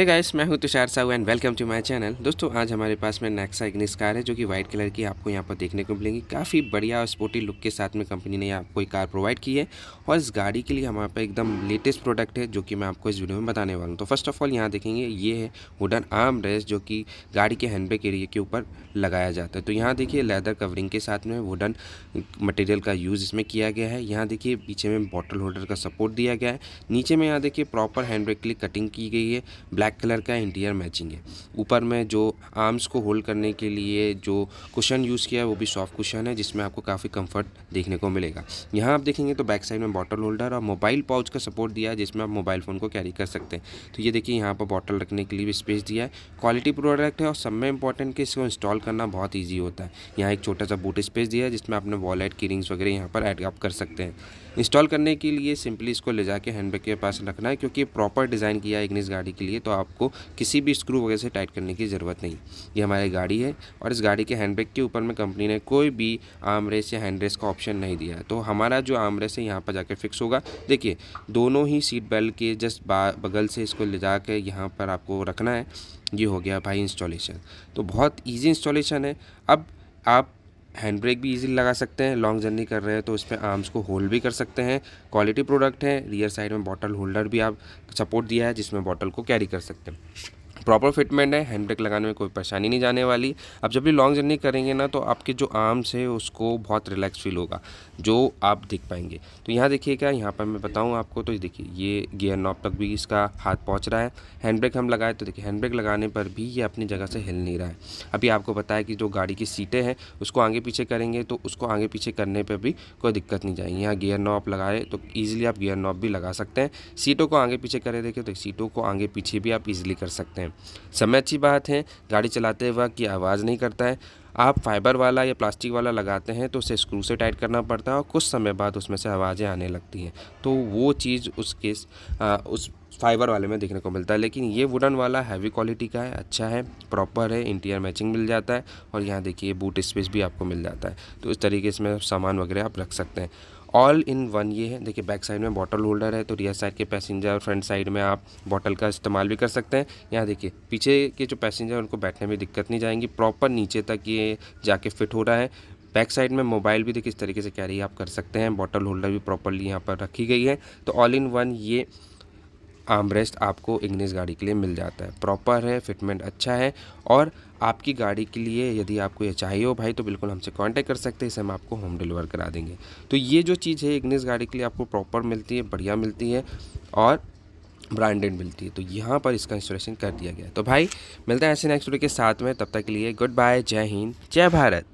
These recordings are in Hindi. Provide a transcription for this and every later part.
हे गाइस मैं हूं Tushar Sahu and welcome to my channel दोस्तों आज हमारे पास में नेक्सा इग्निस कार है जो कि व्हाइट कलर की आपको यहां पर देखने को मिलेगी काफ़ी बढ़िया और स्पोर्टी लुक के साथ में कंपनी ने आपको ये कार प्रोवाइड की है और इस गाड़ी के लिए हमारे पास एकदम लेटेस्ट प्रोडक्ट है जो कि मैं आपको इस वीडियो में बताने वाला हूँ तो फर्स्ट ऑफ ऑल यहाँ देखेंगे ये है वुडन आर्म रेस जो कि गाड़ी के हैंडबैग एरिए के ऊपर लगाया जाता है तो यहाँ देखिए लेदर कवरिंग के साथ में वुडन मटेरियल का यूज़ इसमें किया गया है यहाँ देखिए पीछे में बॉटल होल्डर का सपोर्ट दिया गया है नीचे में यहाँ देखिए प्रॉपर हैंड बैग के लिए कटिंग की गई है ब्लैक ब्लैक कलर का इंटीरियर मैचिंग है ऊपर में जो आर्म्स को होल्ड करने के लिए जो कुशन यूज़ किया है वो भी सॉफ्ट कुशन है जिसमें आपको काफ़ी कंफर्ट देखने को मिलेगा यहाँ आप देखेंगे तो बैक साइड में बॉटल होल्डर और मोबाइल पाउच का सपोर्ट दिया है जिसमें आप मोबाइल फ़ोन को कैरी कर सकते हैं तो ये देखिए यहाँ पर बॉटल रखने के लिए भी स्पेस दिया है क्वालिटी प्रोडक्ट है और सब में इंपॉर्टेंट कि इसको इंस्टॉल करना बहुत ईजी होता है यहाँ एक छोटा सा बूट स्पेस दिया है जिसमें आपने वॉलेट की रिंग्स वगैरह यहाँ पर एडअप कर सकते हैं इंस्टॉल करने के लिए सिंपली इसको ले जाके हैंडबैग के पास रखना है क्योंकि प्रॉपर डिज़ाइन किया है इग्निस गाड़ी के लिए तो तो आपको किसी भी स्क्रू वगैरह से टाइट करने की ज़रूरत नहीं ये हमारी गाड़ी है और इस गाड़ी के हैंडब्रेक के ऊपर में कंपनी ने कोई भी आर्म रेस या हैंड रेस का ऑप्शन नहीं दिया है तो हमारा जो आर्म रेस है यहाँ पर जाकर फिक्स होगा देखिए दोनों ही सीट बेल्ट के जस्ट बगल से इसको ले जा कर यहाँ पर आपको रखना है ये हो गया भाई इंस्टॉलेशन तो बहुत ईजी इंस्टॉलेशन है अब आप हैंड ब्रेक भी इजीली लगा सकते हैं लॉन्ग जर्नी कर रहे हैं तो इसमें आर्म्स को होल्ड भी कर सकते हैं क्वालिटी प्रोडक्ट है रियर साइड में बॉटल होल्डर भी आप सपोर्ट दिया है जिसमें बॉटल को कैरी कर सकते हैं प्रॉपर फिटमेंट है हैंड ब्रेक लगाने में कोई परेशानी नहीं जाने वाली आप जब भी लॉन्ग जर्नी करेंगे ना तो आपके जो आर्म्स है उसको बहुत रिलैक्स फील होगा जो आप दिख पाएंगे तो यहाँ देखिए क्या यहाँ पर मैं बताऊँ आपको तो देखिए ये गियर नॉब तक भी इसका हाथ पहुँच रहा है हैंड ब्रेक हम लगाए तो देखिए हैंड ब्रेक लगाने पर भी ये अपनी जगह से हिल नहीं रहा है अभी आपको बताया कि जो गाड़ी की सीटें हैं उसको आगे पीछे करेंगे तो उसको आगे पीछे करने पर भी कोई दिक्कत नहीं जाएगी यहाँ गियर नॉब लगाए तो ईजिली आप गियर नॉब भी लगा सकते हैं सीटों को आगे पीछे करें देखें तो सीटों को आगे पीछे भी आप ईजिली कर सकते हैं हैं समय अच्छी बात है गाड़ी चलाते वक्त ये आवाज़ नहीं करता है आप फाइबर वाला या प्लास्टिक वाला लगाते हैं तो उसे स्क्रू से टाइट करना पड़ता है और कुछ समय बाद उसमें से आवाज़ें आने लगती हैं तो वो चीज़ उसके आ, उस फाइबर वाले में देखने को मिलता है लेकिन ये वुडन वाला हैवी क्वालिटी का है अच्छा है प्रॉपर है इंटीरियर मैचिंग मिल जाता है और यहाँ देखिए बूट स्पेस भी आपको मिल जाता है तो इस तरीके से सामान वगैरह आप रख सकते हैं ऑल इन वन ये है देखिए बैक साइड में बॉटल होल्डर है तो रियर साइड के पैसेंजर और फ्रंट साइड में आप बॉटल का इस्तेमाल भी कर सकते हैं यहाँ देखिए पीछे के जो पैसेंजर उनको बैठने में दिक्कत नहीं जाएंगी प्रॉपर नीचे तक ये जाके फिट हो रहा है बैक साइड में मोबाइल भी देखिए इस तरीके से कैरी आप कर सकते हैं बॉटल होल्डर भी प्रॉपरली यहाँ पर रखी गई है तो ऑल इन वन ये आर्म आपको इग्निस गाड़ी के लिए मिल जाता है प्रॉपर है फिटमेंट अच्छा है और आपकी गाड़ी के लिए यदि आपको ये चाहिए हो भाई तो बिल्कुल हमसे कांटेक्ट कर सकते हैं इसे हम आपको होम डिलीवर करा देंगे तो ये जो चीज़ है इग्निस गाड़ी के लिए आपको प्रॉपर मिलती है बढ़िया मिलती है और ब्रांडेड मिलती है तो यहाँ पर इसका इंस्टॉलेशन कर दिया गया तो भाई मिलता है ऐसे नेक्स्ट वीडियो के साथ में तब तक के लिए गुड बाय जय हिंद जय Bharat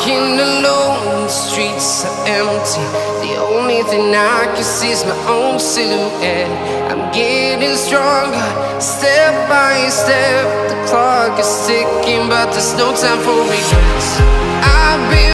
walking alone, the streets are empty. The only thing I can see is my own silhouette. I'm getting stronger, step by step. The clock is ticking, but there's no time for regrets. I've been